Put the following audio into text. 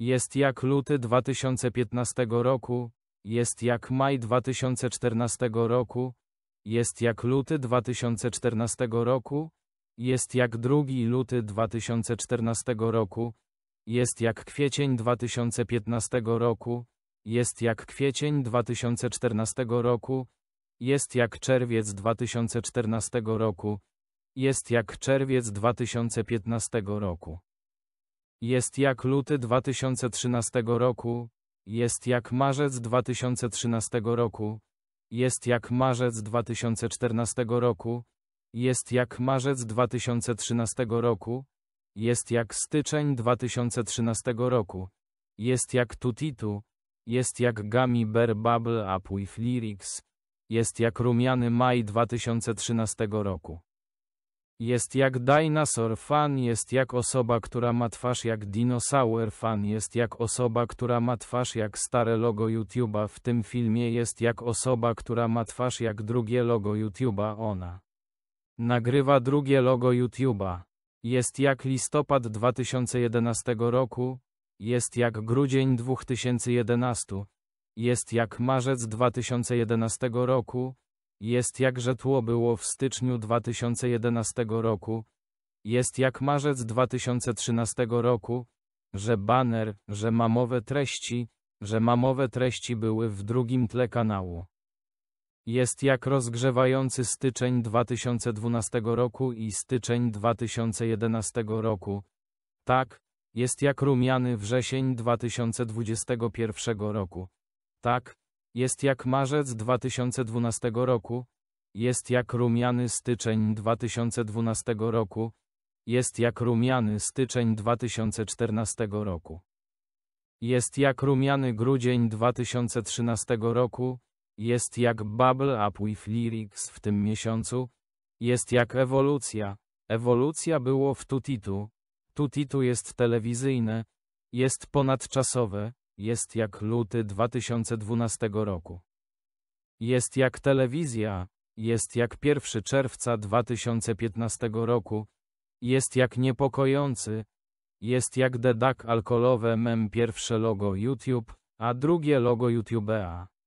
Jest jak luty 2015 roku, jest jak maj 2014 roku, jest jak luty 2014 roku, jest jak drugi luty 2014 roku, jest jak kwiecień 2015 roku, jest jak kwiecień 2014 roku, jest jak czerwiec 2014 roku, jest jak czerwiec 2015 roku. Jest jak luty 2013 roku, jest jak marzec 2013 roku, jest jak marzec 2014 roku, jest jak marzec 2013 roku, jest jak styczeń 2013 roku, jest jak tutitu, jest jak gami bear bubble up with lyrics, jest jak rumiany maj 2013 roku. Jest jak dinosaur, fan jest jak osoba, która ma twarz jak dinosaur, fan jest jak osoba, która ma twarz jak stare logo YouTube'a, w tym filmie jest jak osoba, która ma twarz jak drugie logo YouTube'a, ona. Nagrywa drugie logo YouTube'a. Jest jak listopad 2011 roku, jest jak grudzień 2011, jest jak marzec 2011 roku, jest jakże tło było w styczniu 2011 roku, jest jak marzec 2013 roku, że baner, że mamowe treści, że mamowe treści były w drugim tle kanału. Jest jak rozgrzewający styczeń 2012 roku i styczeń 2011 roku. Tak, jest jak rumiany wrzesień 2021 roku. Tak, jest jak marzec 2012 roku, jest jak rumiany styczeń 2012 roku, jest jak rumiany styczeń 2014 roku. Jest jak rumiany grudzień 2013 roku, jest jak Bubble Up with Lyrics w tym miesiącu, jest jak ewolucja. Ewolucja było w Tutitu. Tutitu jest telewizyjne, jest ponadczasowe, jest jak luty 2012 roku. Jest jak telewizja, jest jak 1 czerwca 2015 roku, jest jak niepokojący, jest jak dedak alkoholowe mem pierwsze logo YouTube, a drugie logo YouTube'a.